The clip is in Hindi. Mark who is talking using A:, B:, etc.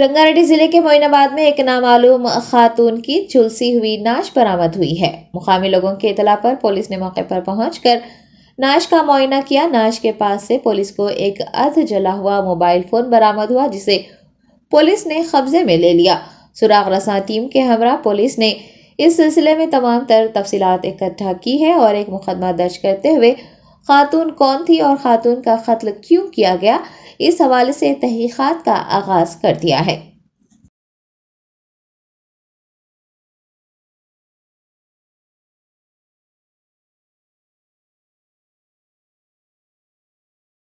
A: रंगारेड्डी जिले के मोइनाबाद में
B: एक नामालूम खातून की झुलसी हुई नाश बरामद हुई है मुकामी लोगों के इतला पर पुलिस ने मौके पर पहुंचकर नाश का मुआयना किया नाश के पास से पुलिस को एक अर्ध जला हुआ मोबाइल फोन बरामद हुआ जिसे पुलिस ने कब्जे में ले लिया सुराग रसा टीम के हमरा पुलिस ने इस सिलसिले में तमाम तर तफसीत इकट्ठा की है और एक मुकदमा दर्ज करते हुए खातून कौन थी और खातून का कत्ल क्यों किया गया इस हवाले से तहकीक़ात का आगाज़ कर दिया है